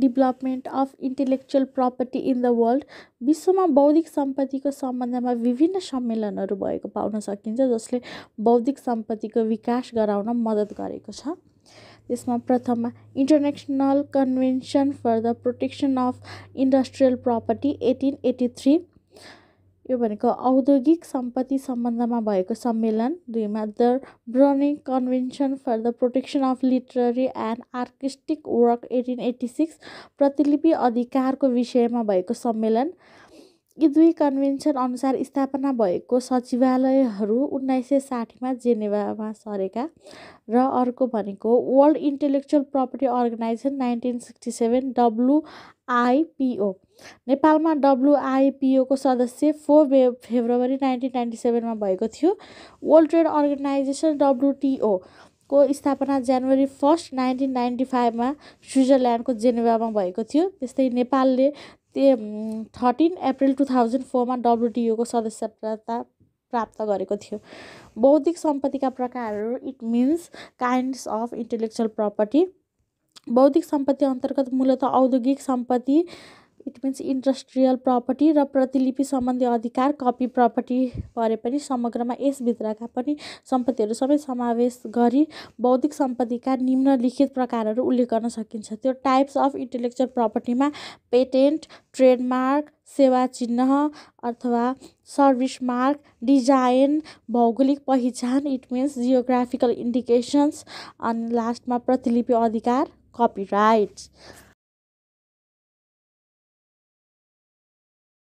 development of intellectual property in the world विश्वमा बौद्धिक सम्पत्तिको सम्बन्धमा विभिन्न सम्मेलनहरू भएको पाउन सकिन्छ जसले बौद्धिक सम्पत्तिको विकास गराउन मद्दत गरेको छ त्यसमा प्रथममा international convention for the protection of industrial property eighteen eighty three यो भनेको औद्योगिक सम्पत्ति सम्बन्धमा भएको सम्मेलन दुईमा the Berne convention for the protection of literary and artistic work eighteen eighty six प्रतिलिपि अधिकारको विषयमा भएको सम्मेलन यी दुई कन्भेन्सन अनुसार स्थापना भएको सचिवालयहरू उन्नाइस सय साठीमा जेनेभामा सरेका र अर्को भनेको world intellectual property organisation nineteen sixty seven WIPO नेपालमा डब्लुआइपिओको सदस्य फोर फेब्रुअरी नाइन्टिन नाइन्टी सेभेनमा भएको थियो वर्ल्ड ट्रेड अर्गनाइजेसन डब्लुटिओ को स्थापना जनवरी फर्स्ट नाइन्टिन नाइन्टी फाइभमा स्विजरल्यान्डको जेनेभामा भएको थियो त्यस्तै नेपालले थर्टिन अप्रेल टु थाउजन्ड फोरमा डब्लुटिओको सदस्यता प्राप्त गरेको थियो बौद्धिक सम्पत्तिका प्रकारहरू it means kinds of intellectual property बौद्धिक सम्पत्ति अन्तर्गत मूलत औद्योगिक सम्पत्ति इट मिन्स इन्डस्ट्रियल प्रपर्टी र प्रतिलिपि सम्बन्धी अधिकार कपी प्रपर्टी परे पनि समग्रमा यसभित्रका पनि सम्पत्तिहरू सबै समावेश गरी बौद्धिक सम्पत्तिका निम्नलिखित प्रकारहरू उल्लेख गर्न सकिन्छ त्यो टाइप्स अफ इन्टेलेक्चुअल प्रपर्टीमा पेटेन्ट ट्रेडमार्क सेवा चिन्ह अथवा सर्भिस मार्क डिजाइन भौगोलिक पहिचान इट मिन्स जियोग्राफिकल इन्डिकेसन्स अनि लास्टमा प्रतिलिपि अधिकार कपिराइट